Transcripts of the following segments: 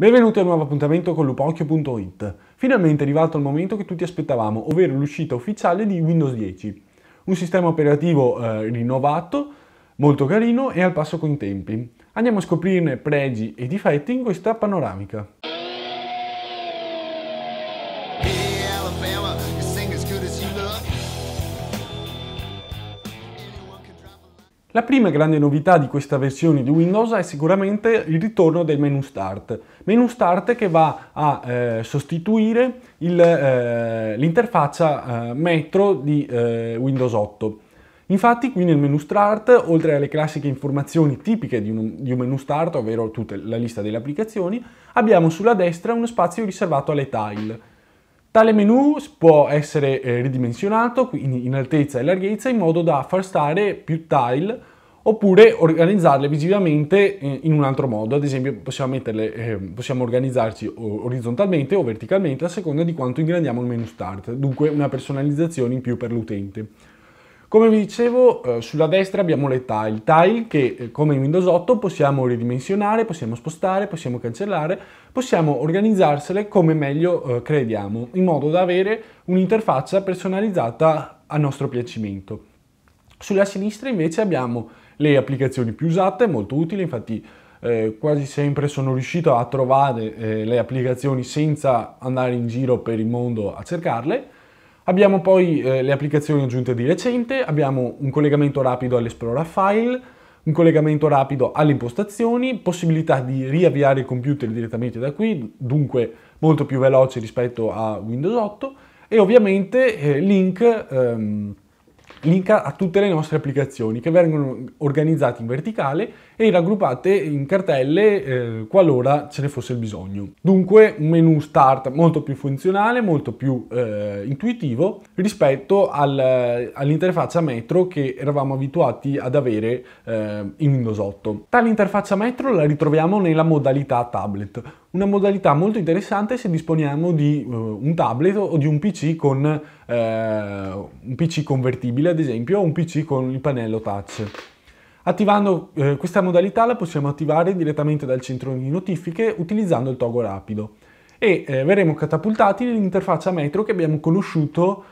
Benvenuti a un nuovo appuntamento con lupocchio.it. Finalmente è arrivato il momento che tutti aspettavamo, ovvero l'uscita ufficiale di Windows 10. Un sistema operativo eh, rinnovato, molto carino e al passo con i tempi. Andiamo a scoprirne pregi e difetti in questa panoramica. La prima grande novità di questa versione di Windows è sicuramente il ritorno del menu Start. Menu Start che va a eh, sostituire eh, l'interfaccia eh, eh, Metro di eh, Windows 8. Infatti qui nel menu Start, oltre alle classiche informazioni tipiche di un, di un menu Start, ovvero tutta la lista delle applicazioni, abbiamo sulla destra uno spazio riservato alle tile Tale menu può essere eh, ridimensionato quindi in altezza e larghezza in modo da far stare più tile oppure organizzarle visivamente eh, in un altro modo, ad esempio possiamo, metterle, eh, possiamo organizzarci orizzontalmente o verticalmente a seconda di quanto ingrandiamo il menu start, dunque una personalizzazione in più per l'utente. Come vi dicevo, eh, sulla destra abbiamo le tile, tile che eh, come in Windows 8 possiamo ridimensionare, possiamo spostare, possiamo cancellare, possiamo organizzarsele come meglio eh, crediamo, in modo da avere un'interfaccia personalizzata a nostro piacimento. Sulla sinistra invece abbiamo le applicazioni più usate, molto utili, infatti eh, quasi sempre sono riuscito a trovare eh, le applicazioni senza andare in giro per il mondo a cercarle. Abbiamo poi eh, le applicazioni aggiunte di recente, abbiamo un collegamento rapido all'Explorer File, un collegamento rapido alle impostazioni, possibilità di riavviare il computer direttamente da qui, dunque molto più veloce rispetto a Windows 8 e ovviamente eh, link ehm, link a tutte le nostre applicazioni che vengono organizzate in verticale e raggruppate in cartelle eh, qualora ce ne fosse il bisogno. Dunque un menu start molto più funzionale, molto più eh, intuitivo rispetto al, all'interfaccia metro che eravamo abituati ad avere eh, in Windows 8. Tale interfaccia metro la ritroviamo nella modalità tablet, una modalità molto interessante se disponiamo di uh, un tablet o di un PC con uh, un PC convertibile ad esempio o un PC con il pannello touch. Attivando uh, questa modalità la possiamo attivare direttamente dal centro di notifiche utilizzando il togo rapido e verremo catapultati nell'interfaccia metro che abbiamo conosciuto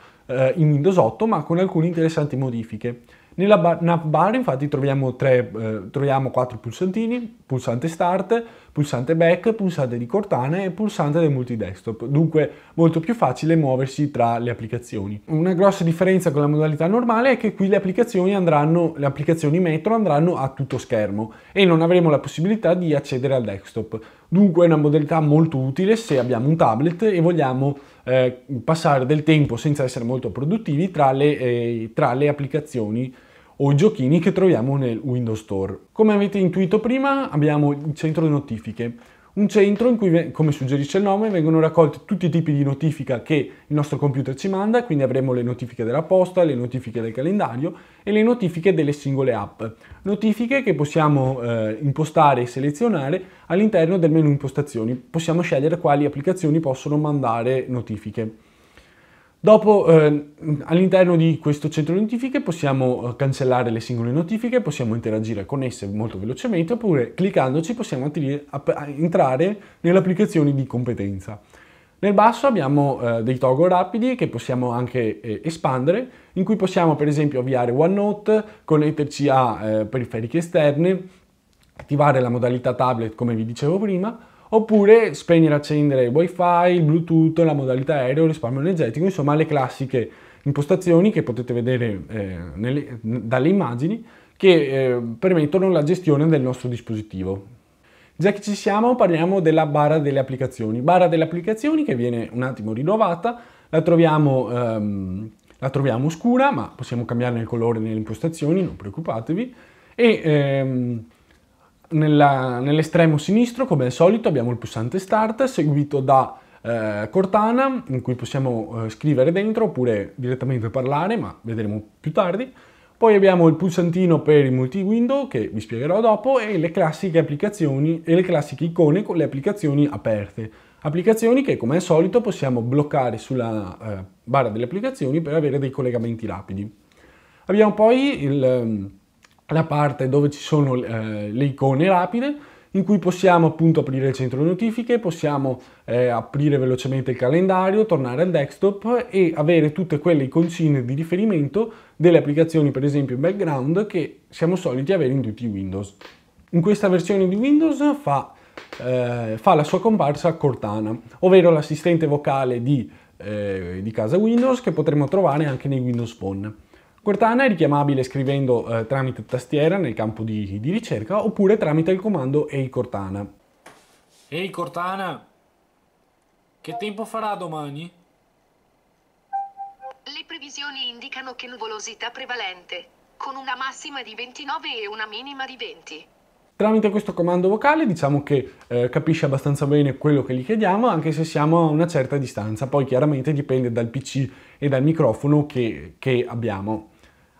in Windows 8 ma con alcune interessanti modifiche. Nella bar, nav infatti troviamo, tre, eh, troviamo quattro pulsantini, pulsante start, pulsante back, pulsante di Cortana e pulsante del multidesktop, dunque molto più facile muoversi tra le applicazioni. Una grossa differenza con la modalità normale è che qui le applicazioni, andranno, le applicazioni metro andranno a tutto schermo e non avremo la possibilità di accedere al desktop. Dunque è una modalità molto utile se abbiamo un tablet e vogliamo eh, passare del tempo senza essere molto produttivi tra le, eh, tra le applicazioni o giochini che troviamo nel Windows Store. Come avete intuito prima abbiamo il centro di notifiche, un centro in cui, come suggerisce il nome, vengono raccolti tutti i tipi di notifica che il nostro computer ci manda, quindi avremo le notifiche della posta, le notifiche del calendario e le notifiche delle singole app. Notifiche che possiamo eh, impostare e selezionare all'interno del menu impostazioni. Possiamo scegliere quali applicazioni possono mandare notifiche. Dopo eh, all'interno di questo centro notifiche possiamo eh, cancellare le singole notifiche, possiamo interagire con esse molto velocemente oppure cliccandoci possiamo entrare nelle applicazioni di competenza. Nel basso abbiamo eh, dei toggle rapidi che possiamo anche eh, espandere, in cui possiamo per esempio avviare OneNote, connetterci a eh, periferiche esterne, attivare la modalità tablet come vi dicevo prima, Oppure spegnere e accendere il wifi, il bluetooth, la modalità aereo, risparmio energetico, insomma le classiche impostazioni che potete vedere eh, nelle, dalle immagini che eh, permettono la gestione del nostro dispositivo. Già che ci siamo parliamo della barra delle applicazioni. Barra delle applicazioni che viene un attimo rinnovata, la troviamo, ehm, la troviamo scura ma possiamo cambiarne il colore nelle impostazioni, non preoccupatevi. E, ehm, nell'estremo nell sinistro, come al solito, abbiamo il pulsante Start, seguito da eh, Cortana, in cui possiamo eh, scrivere dentro oppure direttamente parlare, ma vedremo più tardi. Poi abbiamo il pulsantino per il multi-window, che vi spiegherò dopo, e le classiche applicazioni e le classiche icone con le applicazioni aperte. Applicazioni che, come al solito, possiamo bloccare sulla eh, barra delle applicazioni per avere dei collegamenti rapidi. Abbiamo poi il ehm, la parte dove ci sono eh, le icone rapide in cui possiamo appunto aprire il centro notifiche, possiamo eh, aprire velocemente il calendario, tornare al desktop e avere tutte quelle iconcine di riferimento delle applicazioni per esempio in background che siamo soliti avere in tutti i Windows. In questa versione di Windows fa, eh, fa la sua comparsa Cortana, ovvero l'assistente vocale di, eh, di casa Windows che potremo trovare anche nei Windows Phone. Cortana è richiamabile scrivendo eh, tramite tastiera nel campo di, di ricerca oppure tramite il comando Ehi hey Cortana. Ehi hey Cortana, che tempo farà domani? Le previsioni indicano che nuvolosità prevalente, con una massima di 29 e una minima di 20. Tramite questo comando vocale diciamo che eh, capisce abbastanza bene quello che gli chiediamo anche se siamo a una certa distanza, poi chiaramente dipende dal PC e dal microfono che, che abbiamo.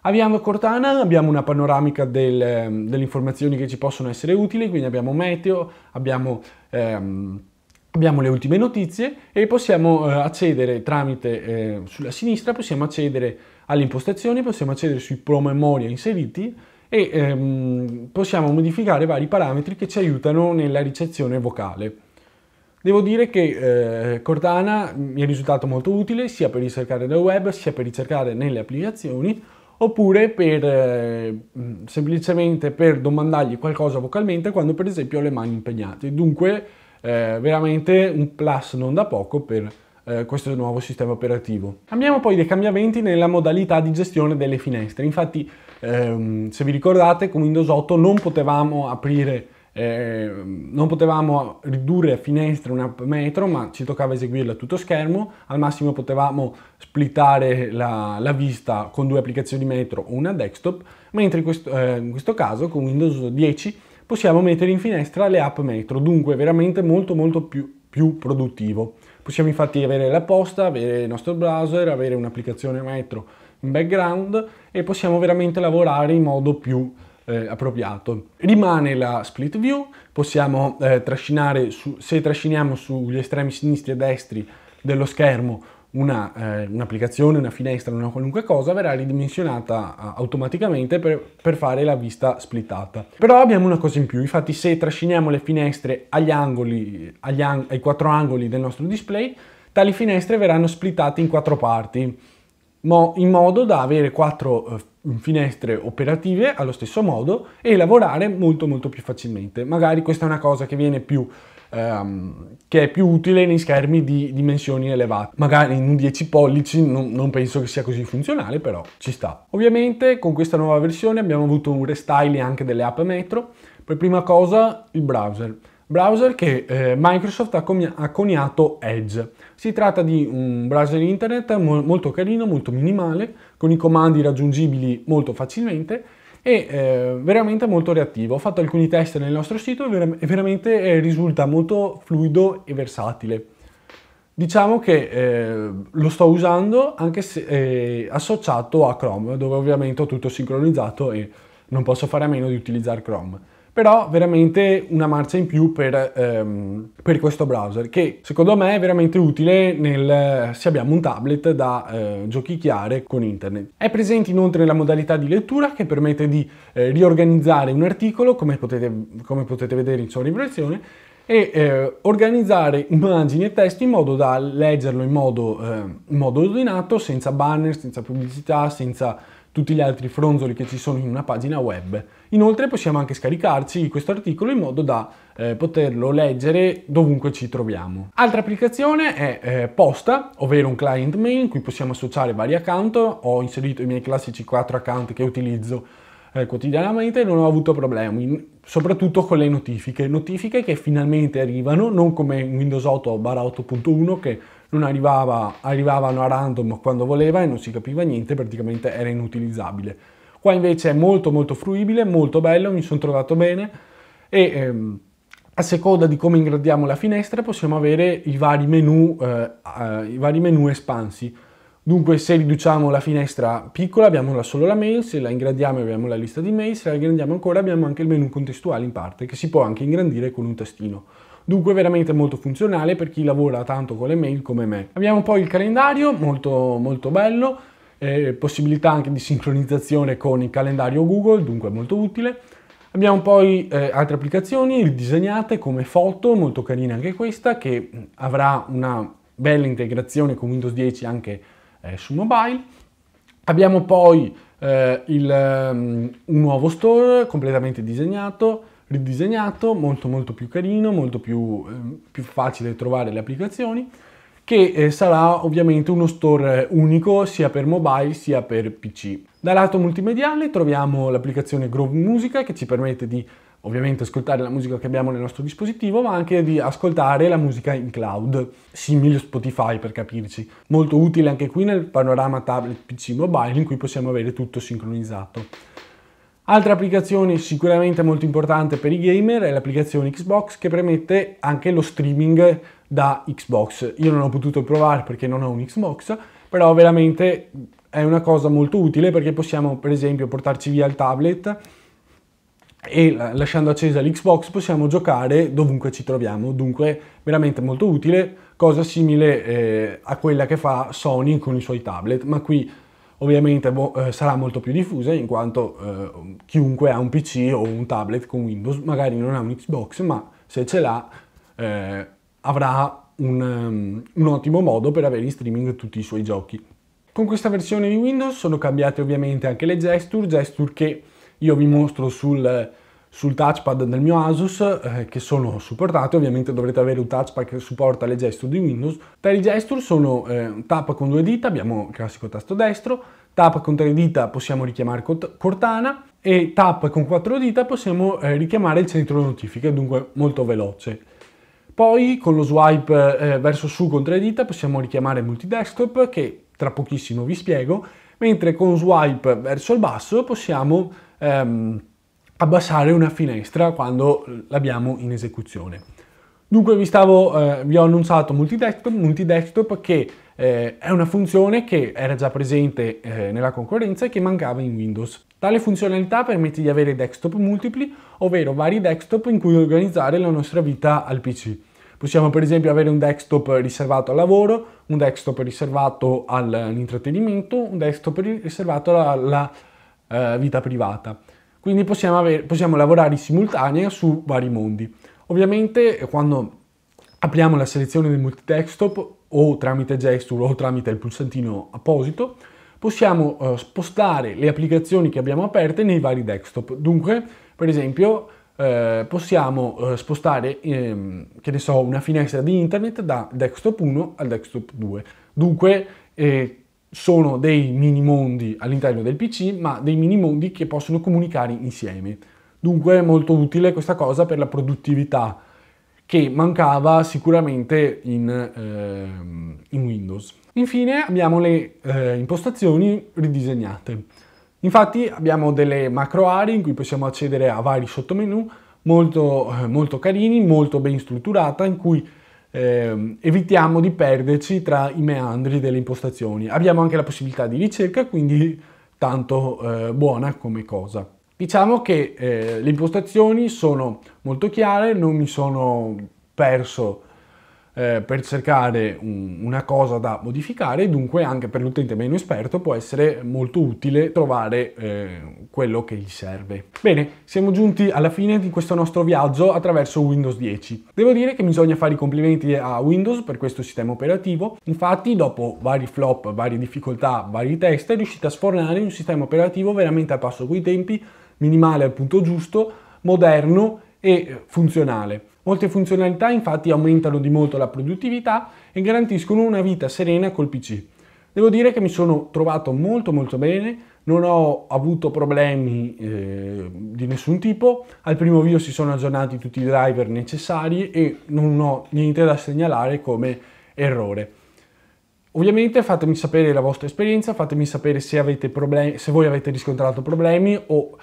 Abbiamo Cortana, abbiamo una panoramica del, ehm, delle informazioni che ci possono essere utili, quindi abbiamo meteo, abbiamo, ehm, abbiamo le ultime notizie e possiamo eh, accedere tramite, eh, sulla sinistra possiamo accedere alle impostazioni, possiamo accedere sui promemoria inseriti e ehm, possiamo modificare vari parametri che ci aiutano nella ricezione vocale. Devo dire che eh, Cortana mi è risultato molto utile sia per ricercare nel web sia per ricercare nelle applicazioni oppure per, eh, mm, semplicemente per domandargli qualcosa vocalmente quando per esempio ho le mani impegnate. Dunque eh, veramente un plus non da poco per eh, questo nuovo sistema operativo. Abbiamo poi dei cambiamenti nella modalità di gestione delle finestre, infatti ehm, se vi ricordate con Windows 8 non potevamo aprire eh, non potevamo ridurre a finestre un'app metro, ma ci toccava eseguirla a tutto schermo, al massimo potevamo splittare la, la vista con due applicazioni metro o una desktop, mentre in questo, eh, in questo caso con Windows 10 possiamo mettere in finestra le app metro, dunque veramente molto molto più, più produttivo. Possiamo infatti avere la posta, avere il nostro browser, avere un'applicazione metro in background e possiamo veramente lavorare in modo più eh, appropriato. Rimane la split view, possiamo eh, trascinare, su, se trasciniamo sugli estremi sinistri e destri dello schermo una, eh, un'applicazione, una finestra, una qualunque cosa verrà ridimensionata eh, automaticamente per, per, fare la vista splittata. Però abbiamo una cosa in più, infatti se trasciniamo le finestre agli angoli, agli ang- ai quattro angoli del nostro display, tali finestre verranno splittate in quattro parti, mo- in modo da avere quattro eh, finestre operative allo stesso modo e lavorare molto molto più facilmente. Magari questa è una cosa che viene più ehm, che è più utile nei schermi di dimensioni elevate. Magari in un 10 pollici non, non penso che sia così funzionale, però ci sta. Ovviamente con questa nuova versione abbiamo avuto un restyling anche delle app metro. Per prima cosa il browser browser che eh, Microsoft ha, ha, coniato Edge. Si tratta di un browser internet mo molto carino, molto minimale, con i comandi raggiungibili molto facilmente e eh, veramente molto reattivo. Ho fatto alcuni test nel nostro sito e, ver e veramente eh, risulta molto fluido e versatile. Diciamo che eh, lo sto usando anche se eh, associato a Chrome, dove ovviamente ho tutto sincronizzato e non posso fare a meno di utilizzare Chrome però veramente una marcia in più per, ehm, per questo browser che secondo me è veramente utile nel, se abbiamo un tablet da eh, giochicchiare con internet. È presente inoltre la modalità di lettura che permette di eh, riorganizzare un articolo come potete, come potete vedere in sovraimpressione e eh, organizzare immagini e testi in modo da leggerlo in modo, eh, in modo ordinato, senza banner, senza pubblicità, senza tutti gli altri fronzoli che ci sono in una pagina web. Inoltre possiamo anche scaricarci questo articolo in modo da eh, poterlo leggere dovunque ci troviamo. Altra applicazione è eh, Posta, ovvero un client mail in cui possiamo associare vari account. Ho inserito i miei classici 4 account che utilizzo eh, quotidianamente non ho avuto problemi, soprattutto con le notifiche. Notifiche che finalmente arrivano, non come in Windows 8 barra 8.1 che non arrivava, arrivavano a random quando voleva e non si capiva niente, praticamente era inutilizzabile. Qua invece è molto molto fruibile, molto bello, mi sono trovato bene e ehm, a seconda di come ingrandiamo la finestra possiamo avere i vari menu, eh, eh, i vari menu espansi. Dunque se riduciamo la finestra piccola abbiamo solo la mail, se la ingrandiamo abbiamo la lista di mail, se la ingrandiamo ancora abbiamo anche il menu contestuale in parte che si può anche ingrandire con un tastino. Dunque veramente molto funzionale per chi lavora tanto con le mail come me. Abbiamo poi il calendario, molto molto bello, eh, possibilità anche di sincronizzazione con il calendario Google, dunque molto utile. Abbiamo poi eh, altre applicazioni disegnate come foto, molto carina anche questa, che avrà una bella integrazione con Windows 10 anche eh, su mobile. Abbiamo poi eh, il, um, un nuovo store completamente disegnato, ridisegnato, molto molto più carino, molto più, eh, più facile trovare le applicazioni, che eh, sarà ovviamente uno store unico sia per mobile sia per PC. Dal lato multimediale troviamo l'applicazione Grove Musica che ci permette di ovviamente ascoltare la musica che abbiamo nel nostro dispositivo, ma anche di ascoltare la musica in cloud, simile a Spotify per capirci. Molto utile anche qui nel panorama tablet PC mobile in cui possiamo avere tutto sincronizzato. Altra applicazione sicuramente molto importante per i gamer è l'applicazione Xbox che permette anche lo streaming da Xbox. Io non ho potuto provare perché non ho un Xbox, però veramente è una cosa molto utile perché possiamo per esempio portarci via il tablet e lasciando accesa l'Xbox possiamo giocare dovunque ci troviamo, dunque veramente molto utile, cosa simile eh, a quella che fa Sony con i suoi tablet, ma qui ovviamente boh, eh, sarà molto più diffusa in quanto eh, chiunque ha un PC o un tablet con Windows, magari non ha un Xbox, ma se ce l'ha eh, avrà un, um, un ottimo modo per avere in streaming tutti i suoi giochi. Con questa versione di Windows sono cambiate ovviamente anche le gesture, gesture che io vi mostro sul, sul touchpad del mio Asus eh, che sono supportati, ovviamente dovrete avere un touchpad che supporta le gesture di Windows. Tra i gesture sono eh, tap con due dita, abbiamo il classico tasto destro, tap con tre dita possiamo richiamare Cortana e tap con quattro dita possiamo eh, richiamare il centro notifiche, dunque molto veloce. Poi con lo swipe eh, verso su con tre dita possiamo richiamare multidesktop che tra pochissimo vi spiego, mentre con swipe verso il basso possiamo ehm, abbassare una finestra quando l'abbiamo in esecuzione. Dunque vi, stavo, eh, vi ho annunciato multidesktop, multidesktop che eh, è una funzione che era già presente eh, nella concorrenza e che mancava in Windows. Tale funzionalità permette di avere desktop multipli, ovvero vari desktop in cui organizzare la nostra vita al PC. Possiamo per esempio avere un desktop riservato al lavoro, un desktop riservato all'intrattenimento, un desktop riservato alla, alla eh, vita privata. Quindi possiamo, avere, possiamo lavorare in simultanea su vari mondi. Ovviamente eh, quando apriamo la selezione del multitextop o tramite gesture o tramite il pulsantino apposito, possiamo eh, spostare le applicazioni che abbiamo aperte nei vari desktop. Dunque, per esempio, eh, possiamo eh, spostare, ehm, che ne so, una finestra di internet da desktop 1 al desktop 2. Dunque, eh, sono dei mini mondi all'interno del PC, ma dei mini mondi che possono comunicare insieme. Dunque è molto utile questa cosa per la produttività che mancava sicuramente in, eh, in Windows. Infine abbiamo le eh, impostazioni ridisegnate. Infatti abbiamo delle macro aree in cui possiamo accedere a vari sottomenu molto, eh, molto carini, molto ben strutturata, in cui eh, evitiamo di perderci tra i meandri delle impostazioni. Abbiamo anche la possibilità di ricerca, quindi tanto eh, buona come cosa. Diciamo che eh, le impostazioni sono molto chiare, non mi sono perso eh, per cercare un, una cosa da modificare e dunque anche per l'utente meno esperto può essere molto utile trovare eh, quello che gli serve. Bene, siamo giunti alla fine di questo nostro viaggio attraverso Windows 10. Devo dire che bisogna fare i complimenti a Windows per questo sistema operativo, infatti dopo vari flop, varie difficoltà, vari test è riuscita a sfornare un sistema operativo veramente al passo coi tempi, minimale al punto giusto, moderno e eh, funzionale. Molte funzionalità infatti aumentano di molto la produttività e garantiscono una vita serena col PC. Devo dire che mi sono trovato molto molto bene, non ho avuto problemi eh, di nessun tipo, al primo video si sono aggiornati tutti i driver necessari e non ho niente da segnalare come errore. Ovviamente fatemi sapere la vostra esperienza, fatemi sapere se, avete problemi, se voi avete riscontrato problemi o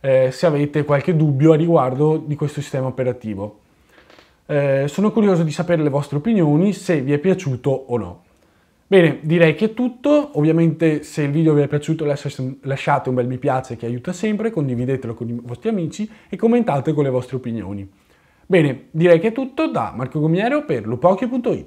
eh, se avete qualche dubbio a riguardo di questo sistema operativo. Eh, sono curioso di sapere le vostre opinioni, se vi è piaciuto o no. Bene, direi che è tutto. Ovviamente se il video vi è piaciuto lasciate un bel mi piace che aiuta sempre, condividetelo con i vostri amici e commentate con le vostre opinioni. Bene, direi che è tutto da Marco Gomiero per lupocchio.it.